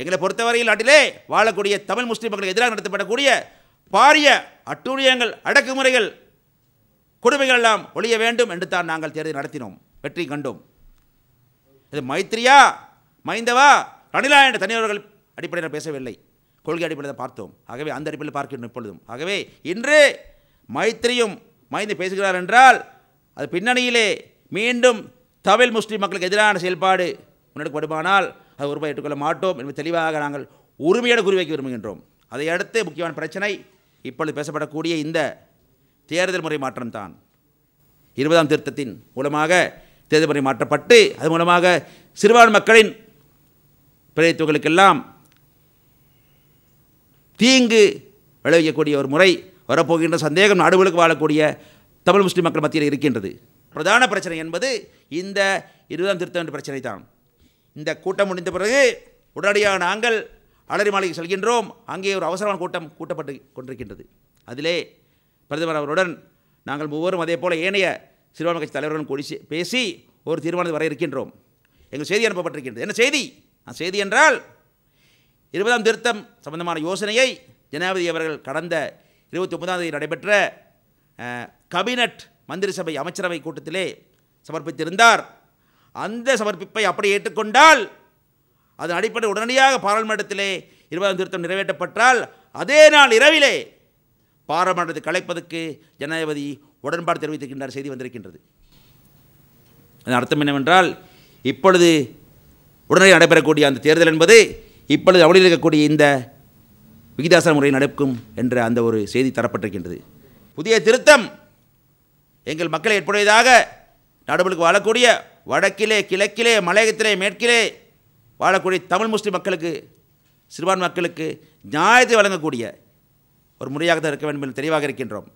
எங்களை பொறுத்தவரையில் நாட்டிலே வாழக்கூடிய தமிழ் முஸ்லீம் மக்களுக்கு எதிராக நடத்தப்படக்கூடிய பாரிய அட்டூழியங்கள் அடக்குமுறைகள் கொடுமைகள் எல்லாம் ஒழிய வேண்டும் என்று தான் நாங்கள் தேர்தல் நடத்தினோம் வெற்றி கண்டோம் இது மைத்திரியா மைந்தவா ரணிலா என்ற தனியவர்கள் அடிப்படையில் பேசவில்லை கொள்கை அடிப்படையில் பார்த்தோம் ஆகவே அந்த அடிப்படையில் பார்க்கணும் இப்பொழுதும் ஆகவே இன்று மைத்திரியும் மைந்து பேசுகிறார் என்றால் அது பின்னணியிலே மீண்டும் தமிழ் முஸ்லீம் மக்களுக்கு எதிரான செயல்பாடு முன்னெடுக்கப்படுமானால் அது ஒரு ஏற்றுக்கொள்ள மாட்டோம் என்பது தெளிவாக நாங்கள் உரிமையோடு குறிவைக்க விரும்புகின்றோம் அதை அடுத்து முக்கியமான பிரச்சனை இப்பொழுது பேசப்படக்கூடிய இந்த தேர்தல் முறை மாற்றம்தான் இருபதாம் திருத்தத்தின் மூலமாக தேர்தல் முறை மாற்றப்பட்டு அது மூலமாக சிறுபான்மை மக்களின் பிரதித்துவங்களுக்கெல்லாம் தீங்கு விளைவிக்கக்கூடிய ஒரு முறை வரப்போகின்ற சந்தேகம் நாடுகளுக்கு வாழக்கூடிய தமிழ் முஸ்லீம் மக்கள் மத்தியில் இருக்கின்றது பிரதான பிரச்சனை என்பது இந்த இருபதாம் திருத்தம் என்ற பிரச்சனை தான் இந்த கூட்டம் முடிந்த பிறகு உடனடியாக நாங்கள் அலரி மாளிகை செல்கின்றோம் அங்கே ஒரு அவசரமான கூட்டம் கூட்டப்பட்டு கொண்டிருக்கின்றது அதிலே பிரதமர் அவருடன் நாங்கள் மூவரும் அதே போல் ஏனைய சிறுபான்மை கட்சி தலைவர்களும் கூடி பேசி ஒரு தீர்மானம் வர இருக்கின்றோம் எங்கள் செய்தி அனுப்பப்பட்டிருக்கின்றது என்ன செய்தி செய்தி என்றால் இருபதாம் திருத்தம் சம்பந்தமான யோசனையை ஜனாதிபதி அவர்கள் கடந்த இருபத்தி ஒன்பதாம் தேதி நடைபெற்ற கபினட் மந்திரிசபை அமைச்சரவை கூட்டத்திலே சமர்ப்பித்திருந்தார் அந்த சமர்ப்பிப்பை அப்படி ஏற்றுக்கொண்டால் அதன் அடிப்படை உடனடியாக பாராளுமன்றத்திலே இருபதாம் திருத்தம் நிறைவேற்றப்பட்டால் அதே நாள் இரவிலே பாராளுமன்றத்தை கலைப்பதற்கு ஜனாதிபதி உடன்பாடு தெரிவித்திருக்கின்றார் செய்தி வந்திருக்கின்றது அதன் அர்த்தம் என்னவென்றால் இப்பொழுது உடனே நடைபெறக்கூடிய அந்த தேர்தல் என்பது இப்பொழுது அவளில் இருக்கக்கூடிய இந்த விகிதாசன முறையில் நடக்கும் என்ற அந்த ஒரு செய்தி தரப்பட்டிருக்கின்றது புதிய திருத்தம் எங்கள் மக்களை ஏற்புடையதாக நாடுகளுக்கு வாழக்கூடிய வடக்கிலே கிழக்கிலே மலையகத்திலே மேற்கிலே வாழக்கூடிய தமிழ் முஸ்லீம் மக்களுக்கு சிறுபான்மை மக்களுக்கு நியாயத்தை வழங்கக்கூடிய ஒரு முறையாக தான் இருக்க வேண்டும் என்று தெளிவாக இருக்கின்றோம்